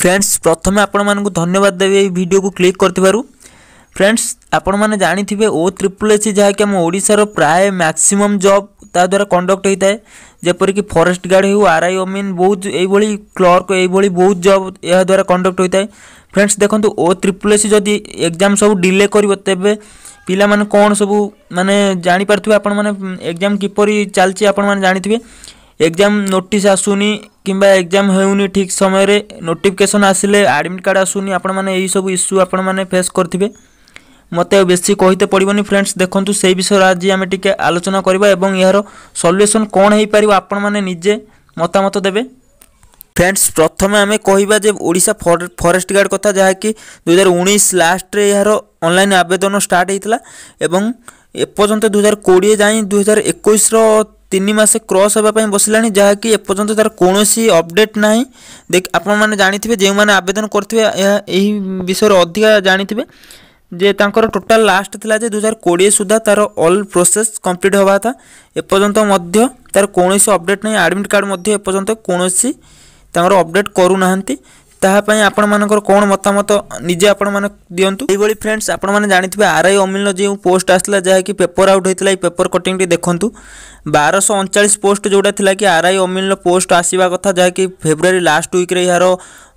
Friends प्रथम आपण धन्यवाद देवी भिड को क्लिक कर फ्रेंड्स आपण मैंने जानते ओ त्रिपुल एसी जहाँकि आम प्राय मैक्सीम जब ताद्वारा कंडक्ट होता है जपरिक फरेस्ट गार्ड हो आर आई ओमिन बहुत यही क्लर्क यही बहुत जब यह द्वारा कंडक्ट होता है फ्रेंड्स देखते ओ त्रिपुल एसी जदि एक्जाम सब डिले कर तेज पिला कौन सब मानने जापारे आपण मैंने एक्जाम किपर चलती आपण मैंने एक्जाम नोटिस आसूनी কিংবা এক্সাম হেউনি ঠিক সময়ের নোটিফিকেশন আসলে আডমিট কার্ড আসুনি আপনার এই সব ইস্যু আপনার মানে ফেস করবে মতো বেশি কহিতে পড়বনি ফ্রেন্ডস দেখুন সেই বিষয়ে আজ আমি টিকি আলোচনা করা এবং এর সল্যুসন কম হয়ে পার আপনার মানে নিজে মতামত দেবে ফ্রেন্ডস প্রথমে আমি কহবা যে ওড়শা ফরেস্ট গার্ড কথা যা কি দুই হাজার উনিশ লাস্টে এর অনলাইন আবেদন স্টার্ট হয়েছিল এবং এপর্যন্ত দু হাজার কোড়ি যাই দু হাজার একুশর ତିନି ମାସ କ୍ରସ୍ ହେବା ପାଇଁ ବସିଲାଣି ଯାହାକି ଏପର୍ଯ୍ୟନ୍ତ ତା'ର କୌଣସି ଅପଡ଼େଟ୍ ନାହିଁ ଦେଖ ଆପଣମାନେ ଜାଣିଥିବେ ଯେଉଁମାନେ ଆବେଦନ କରିଥିବେ ଏହା ଏହି ବିଷୟରେ ଅଧିକା ଜାଣିଥିବେ ଯେ ତାଙ୍କର ଟୋଟାଲ୍ ଲାଷ୍ଟ ଥିଲା ଯେ ଦୁଇହଜାର କୋଡ଼ିଏ ସୁଦ୍ଧା ତା'ର ଅଲ୍ ପ୍ରୋସେସ୍ କମ୍ପ୍ଲିଟ୍ ହେବା କଥା ଏପର୍ଯ୍ୟନ୍ତ ମଧ୍ୟ ତା'ର କୌଣସି ଅପଡ଼େଟ୍ ନାହିଁ ଆଡ଼ମିଟ୍ କାର୍ଡ଼ ମଧ୍ୟ ଏପର୍ଯ୍ୟନ୍ତ କୌଣସି ତାଙ୍କର ଅପଡ଼େଟ୍ କରୁନାହାନ୍ତି तापाई आपण मान कौन मतामत निजे आप मैंने दिंतु यही फ्रेंड्स आपने जानते हैं आर आई अमिल जो पोस्ट आसला जहाँकि पेपर आउट होता है पेपर कटिंग देखु बारश अणचाश पोस्ट जोटा था कि आर आई अमिल पोस्ट आसवा कथ जहाँकि फेब्रुआर लास्ट व्विक यार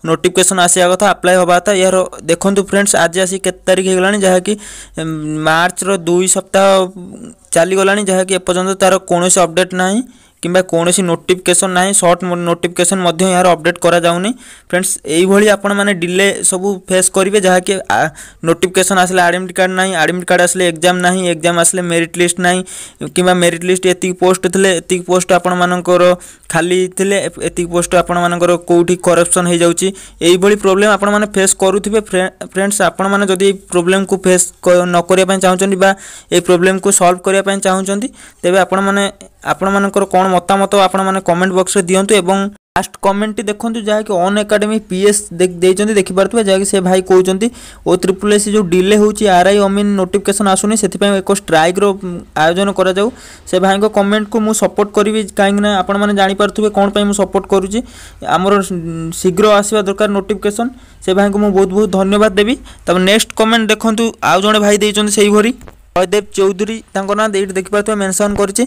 नोटिफिकेशन आसवा कथ आप्लाय हवा कथ यार देखु फ्रेंड्स आज आस के तारीख हो जहाँकि मार्च रुई सप्ताह चली गला जहाँकि तार कौन अपडेट ना কিংবা কৌশি নোটিফিকেসন না সর্ট নোটিফিকেসন এর অপডেট করা যাওনি ফ্রেন্ডস এইভাবে আপনার ডিলে সবু ফেস করবে যা কি নোটিফিকেসন আসলে আডমিট কার্ড না আডমিট কার্ড আসলে এক্সাম না এক্সাম আসলে মেরিট লিস্ট না কিংবা মেরিট লিস্ট এত পোস্ট লে এত পোস্ট আপনার খালি লে এত পোস্ট আপনার কোটি করপশন হয়ে যাচ্ছে এইভাবে প্রোবলেম আপনার ফেস করুবে ফ্রেন্ডস আপনার যদি এই প্রোবলেম কু ফেস নকরা চাহুন বা এই প্রোবলেম কু সলভ করা চাহুন তেবে আপনার আপনার কোণ ମତାମତ ଆପଣମାନେ କମେଣ୍ଟ ବକ୍ସରେ ଦିଅନ୍ତୁ ଏବଂ ଲାଷ୍ଟ କମେଣ୍ଟଟି ଦେଖନ୍ତୁ ଯାହାକି ଅନ୍ ଏକାଡେମୀ ପିଏସ୍ ଦେଇଛନ୍ତି ଦେଖିପାରୁଥିବେ ଯାହାକି ସେ ଭାଇ କହୁଛନ୍ତି ଓ ତ୍ରିପୁଲ ଏସ୍ ଯେଉଁ ଡିଲେ ହେଉଛି ଆର୍ ଆଇ ଅମିନ୍ ନୋଟିଫିକେସନ୍ ଆସୁନି ସେଥିପାଇଁ ଏକ ଷ୍ଟ୍ରାଇକ୍ର ଆୟୋଜନ କରାଯାଉ ସେ ଭାଇଙ୍କ କମେଣ୍ଟକୁ ମୁଁ ସପୋର୍ଟ କରିବି କାହିଁକିନା ଆପଣମାନେ ଜାଣିପାରୁଥିବେ କ'ଣ ପାଇଁ ମୁଁ ସପୋର୍ଟ କରୁଛି ଆମର ଶୀଘ୍ର ଆସିବା ଦରକାର ନୋଟିଫିକେସନ୍ ସେ ଭାଇଙ୍କୁ ମୁଁ ବହୁତ ବହୁତ ଧନ୍ୟବାଦ ଦେବି ତାପରେ ନେକ୍ସଟ କମେଣ୍ଟ ଦେଖନ୍ତୁ ଆଉ ଜଣେ ଭାଇ ଦେଇଛନ୍ତି ସେହିଭଳି ଜୟଦେବ ଚୌଧୁରୀ ତାଙ୍କ ନାଁ ଏଇଠି ଦେଖିପାରୁଥିବେ ମେନସନ୍ କରିଛି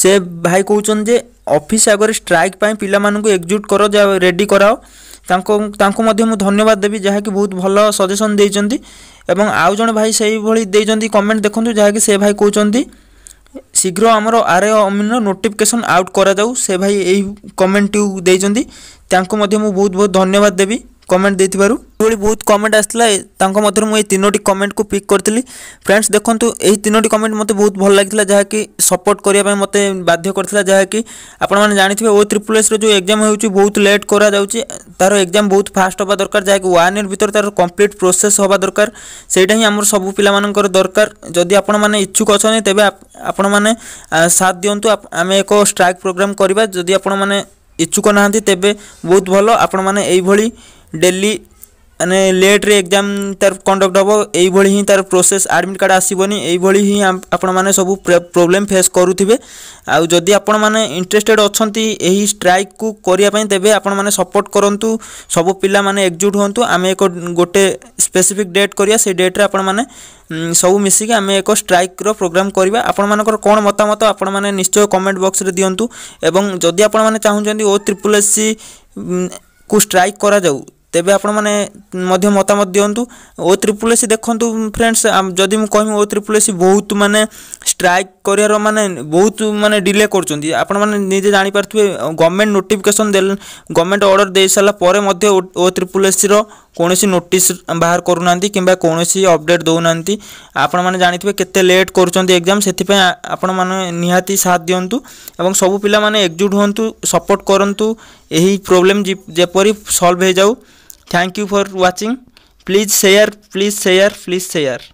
ସେ ଭାଇ କହୁଛନ୍ତି ଯେ ଅଫିସ୍ ଆଗରେ ଷ୍ଟ୍ରାଇକ୍ ପାଇଁ ପିଲାମାନଙ୍କୁ ଏକଜୁଟ୍ କର ରେଡ଼ି କରାଅ ତାଙ୍କ ତାଙ୍କୁ ମଧ୍ୟ ମୁଁ ଧନ୍ୟବାଦ ଦେବି ଯାହାକି ବହୁତ ଭଲ ସଜେସନ୍ ଦେଇଛନ୍ତି ଏବଂ ଆଉ ଜଣେ ଭାଇ ସେଇଭଳି ଦେଇଛନ୍ତି କମେଣ୍ଟ ଦେଖନ୍ତୁ ଯାହାକି ସେ ଭାଇ କହୁଛନ୍ତି ଶୀଘ୍ର ଆମର ଆର୍ ଅମିନର ନୋଟିଫିକେସନ୍ ଆଉଟ୍ କରାଯାଉ ସେ ଭାଇ ଏହି କମେଣ୍ଟଟିକୁ ଦେଇଛନ୍ତି ତାଙ୍କୁ ମଧ୍ୟ ମୁଁ ବହୁତ ବହୁତ ଧନ୍ୟବାଦ ଦେବି কমেন্ট ଦେଇଥିବାରୁ ଏଭଳି ବହୁତ କମେଣ୍ଟ ଆସିଥିଲା ତାଙ୍କ ମଧ୍ୟରୁ ମୁଁ ଏଇ ତିନୋଟି କମେଣ୍ଟକୁ ପିକ୍ କରିଥିଲି ଫ୍ରେଣ୍ଡସ୍ ଦେଖନ୍ତୁ ଏହି ତିନୋଟି କମେଣ୍ଟ ମୋତେ ବହୁତ ଭଲ ଲାଗିଥିଲା ଯାହାକି ସପୋର୍ଟ କରିବା ପାଇଁ ମୋତେ ବାଧ୍ୟ କରିଥିଲା ଯାହାକି ଆପଣମାନେ ଜାଣିଥିବେ ଓ ତ୍ରିପୁଲ ଏସ୍ର ଯେଉଁ ଏକ୍ଜାମ୍ ହେଉଛି ବହୁତ ଲେଟ୍ କରାଯାଉଛି ତା'ର ଏକ୍ଜାମ୍ ବହୁତ ଫାଷ୍ଟ ହେବା ଦରକାର ଯାହାକି ୱାନ୍ ଇୟର୍ ଭିତରେ ତା'ର କମ୍ପ୍ଲିଟ୍ ପ୍ରୋସେସ୍ ହେବା ଦରକାର ସେଇଟା ହିଁ ଆମର ସବୁ ପିଲାମାନଙ୍କର ଦରକାର ଯଦି ଆପଣମାନେ ଇଚ୍ଛୁକ ଅଛନ୍ତି ତେବେ ଆପଣମାନେ ସାଥ ଦିଅନ୍ତୁ ଆମେ ଏକ ଷ୍ଟ୍ରାଇକ୍ ପ୍ରୋଗ୍ରାମ୍ କରିବା ଯଦି ଆପଣମାନେ ଇଚ୍ଛୁକ ନାହାନ୍ତି ତେବେ ବହୁତ ଭଲ ଆପଣମାନେ ଏଇଭଳି ଡେଲି ମାନେ ଲେଟ୍ରେ ଏକ୍ଜାମ୍ ତା'ର କଣ୍ଡକ୍ଟ ହେବ ଏଇଭଳି ହିଁ ତା'ର ପ୍ରୋସେସ୍ ଆଡ଼ମିଟ୍ କାର୍ଡ଼ ଆସିବନି ଏଇଭଳି ହିଁ ଆପଣମାନେ ସବୁ ପ୍ରୋବ୍ଲେମ୍ ଫେସ୍ କରୁଥିବେ ଆଉ ଯଦି ଆପଣମାନେ ଇଣ୍ଟରେଷ୍ଟେଡ଼୍ ଅଛନ୍ତି ଏହି ଷ୍ଟ୍ରାଇକ୍କୁ କରିବା ପାଇଁ ତେବେ ଆପଣମାନେ ସପୋର୍ଟ କରନ୍ତୁ ସବୁ ପିଲାମାନେ ଏକଜୁଟ୍ ହୁଅନ୍ତୁ ଆମେ ଏକ ଗୋଟେ ସ୍ପେସିଫିକ୍ ଡେଟ୍ କରିବା ସେଇ ଡେଟ୍ରେ ଆପଣମାନେ ସବୁ ମିଶିକି ଆମେ ଏକ ଷ୍ଟ୍ରାଇକ୍ର ପ୍ରୋଗ୍ରାମ୍ କରିବା ଆପଣମାନଙ୍କର କ'ଣ ମତାମତ ଆପଣମାନେ ନିଶ୍ଚୟ କମେଣ୍ଟ ବକ୍ସରେ ଦିଅନ୍ତୁ ଏବଂ ଯଦି ଆପଣମାନେ ଚାହୁଁଛନ୍ତି ଓ ତ୍ରିପୁଲ ଏସ୍ ସି କୁ ଷ୍ଟ୍ରାଇକ୍ କରାଯାଉ ତେବେ ଆପଣମାନେ ମଧ୍ୟ ମତାମତ ଦିଅନ୍ତୁ ଓ ତ୍ରିପୁଲ ଏସି ଦେଖନ୍ତୁ ଫ୍ରେଣ୍ଡସ୍ ଯଦି ମୁଁ କହିବି ଓ ତ୍ରିପୁଲ ଏସି ବହୁତ ମାନେ ଷ୍ଟ୍ରାଇକ୍ କରିବାର ମାନେ ବହୁତ ମାନେ ଡିଲେ କରୁଛନ୍ତି ଆପଣମାନେ ନିଜେ ଜାଣିପାରୁଥିବେ ଗଭର୍ଣ୍ଣମେଣ୍ଟ ନୋଟିଫିକେସନ୍ ଦେଲେ ଗଭର୍ଣ୍ଣମେଣ୍ଟ ଅର୍ଡ଼ର ଦେଇସାରିଲା ପରେ ମଧ୍ୟ ଓ ତ୍ରିପୁଲ ଏସିର କୌଣସି ନୋଟିସ୍ ବାହାର କରୁନାହାନ୍ତି କିମ୍ବା କୌଣସି ଅପଡ଼େଟ୍ ଦେଉନାହାନ୍ତି ଆପଣମାନେ ଜାଣିଥିବେ କେତେ ଲେଟ୍ କରୁଛନ୍ତି ଏକ୍ଜାମ୍ ସେଥିପାଇଁ ଆପଣମାନେ ନିହାତି ସାଥ ଦିଅନ୍ତୁ ଏବଂ ସବୁ ପିଲାମାନେ ଏକଜୁଟ ହୁଅନ୍ତୁ ସପୋର୍ଟ କରନ୍ତୁ ଏହି ପ୍ରୋବ୍ଲେମ୍ ଯେପରି ସଲ୍ଭ ହୋଇଯାଉ Thank you for watching. Please share, please share, please share.